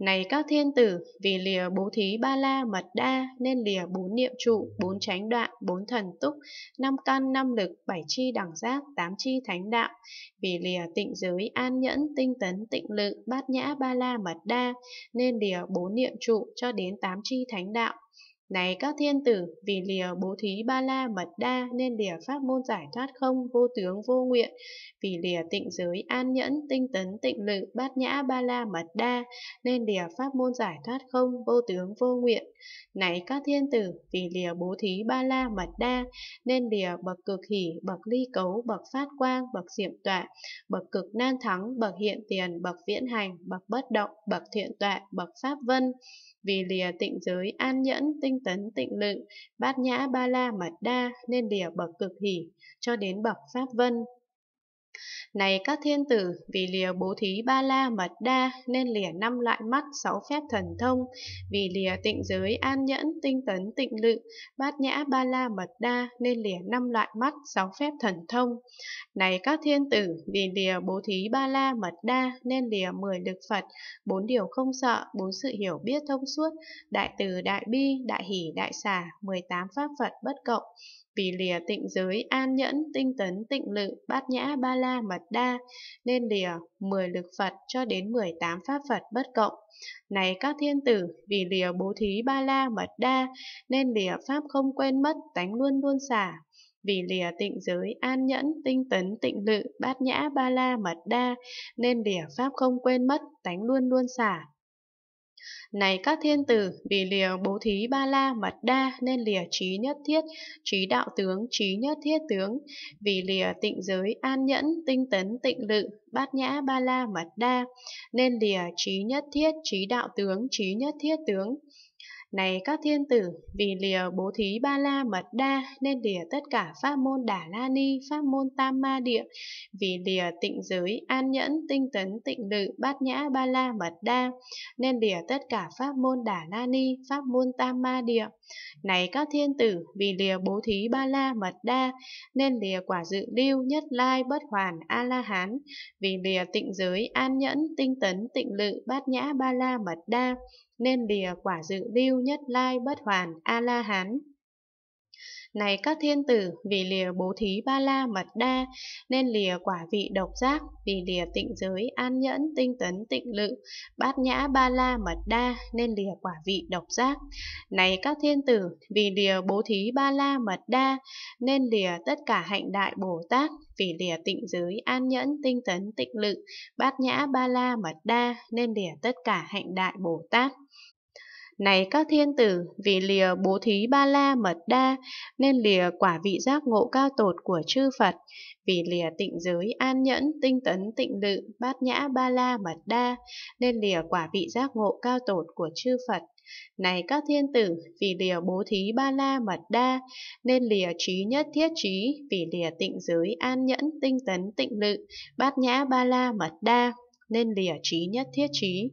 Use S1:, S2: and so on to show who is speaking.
S1: Này các thiên tử, vì lìa bố thí ba la mật đa nên lìa bốn niệm trụ, bốn tránh đoạn, bốn thần túc, năm căn, năm lực, bảy chi đẳng giác, tám chi thánh đạo. Vì lìa tịnh giới an nhẫn, tinh tấn, tịnh lự, bát nhã ba la mật đa nên lìa bốn niệm trụ cho đến tám chi thánh đạo. Này các thiên tử, vì lìa bố thí ba la mật đa nên lìa pháp môn giải thoát không, vô tướng vô nguyện, vì lìa tịnh giới an nhẫn, tinh tấn tịnh lự, bát nhã ba la mật đa nên lìa pháp môn giải thoát không, vô tướng vô nguyện. Này các thiên tử, vì lìa bố thí ba la mật đa nên lìa bậc cực hỷ, bậc ly cấu, bậc phát quang, bậc diệm tọa, bậc cực nan thắng, bậc hiện tiền, bậc viễn hành, bậc bất động, bậc thiện tọa, bậc pháp vân, vì lìa tịnh giới an nhẫn, tinh tinh tấn tịnh lự, bát nhã ba la mật đa, nên lìa bậc cực hỷ, cho đến bậc pháp vân, này các thiên tử, vì lìa bố thí ba la mật đa, nên lìa năm loại mắt, sáu phép thần thông, vì lìa tịnh giới an nhẫn, tinh tấn tịnh lự, bát nhã ba la mật đa, nên lìa năm loại mắt, sáu phép thần thông. Này các thiên tử, vì lìa bố thí ba la mật đa, nên lìa mười lực Phật, bốn điều không sợ, bốn sự hiểu biết thông suốt, đại từ đại bi, đại hỷ đại xả, mười tám pháp Phật bất cộng vì lìa tịnh giới an nhẫn, tinh tấn, tịnh lự, bát nhã, ba la, mật đa, nên lìa 10 lực Phật cho đến 18 pháp Phật bất cộng. Này các thiên tử, vì lìa bố thí ba la mật đa, nên lìa pháp không quên mất, tánh luôn luôn xả, vì lìa tịnh giới an nhẫn tinh tấn tịnh lự bát nhã ba la mật đa nên lìa pháp không quên mất tánh luôn luôn xả này các thiên tử, vì lìa bố thí ba la mật đa nên lìa trí nhất thiết, trí đạo tướng, trí nhất thiết tướng, vì lìa tịnh giới an nhẫn, tinh tấn tịnh lự, bát nhã ba la mật đa, nên lìa trí nhất thiết, trí đạo tướng, trí nhất thiết tướng. Này các thiên tử, vì lìa bố thí ba la mật đa nên lìa tất cả pháp môn đà la ni, pháp môn tam ma địa, vì lìa tịnh giới, an nhẫn, tinh tấn, tịnh lự, bát nhã ba la mật đa nên lìa tất cả pháp môn đà la ni, pháp môn tam ma địa. Này các thiên tử, vì lìa bố thí ba la mật đa nên lìa quả dự lưu nhất lai bất hoàn a la hán, vì lìa tịnh giới, an nhẫn, tinh tấn, tịnh lự, bát nhã ba la mật đa nên bìa quả dự lưu nhất lai bất hoàn a la hán này các thiên tử, vì lìa bố thí ba la mật đa, nên lìa quả vị độc giác, vì lìa tịnh giới, an nhẫn, tinh tấn, tịnh lự, bát nhã ba la mật đa, nên lìa quả vị độc giác. Này các thiên tử, vì lìa bố thí ba la mật đa, nên lìa tất cả hạnh đại Bồ Tát, vì lìa tịnh giới, an nhẫn, tinh tấn, tịnh lự, bát nhã ba la mật đa, nên lìa tất cả hạnh đại Bồ Tát. Này các thiên tử, vì lìa bố thí ba la mật đa, nên lìa quả vị giác ngộ cao tột của chư Phật, vì lìa tịnh giới an nhẫn, tinh tấn tịnh lự, bát nhã ba la mật đa, nên lìa quả vị giác ngộ cao tột của chư Phật. Này các thiên tử, vì lìa bố thí ba la mật đa, nên lìa trí nhất thiết trí, vì lìa tịnh giới an nhẫn, tinh tấn tịnh lự, bát nhã ba la mật đa, nên lìa trí nhất thiết trí.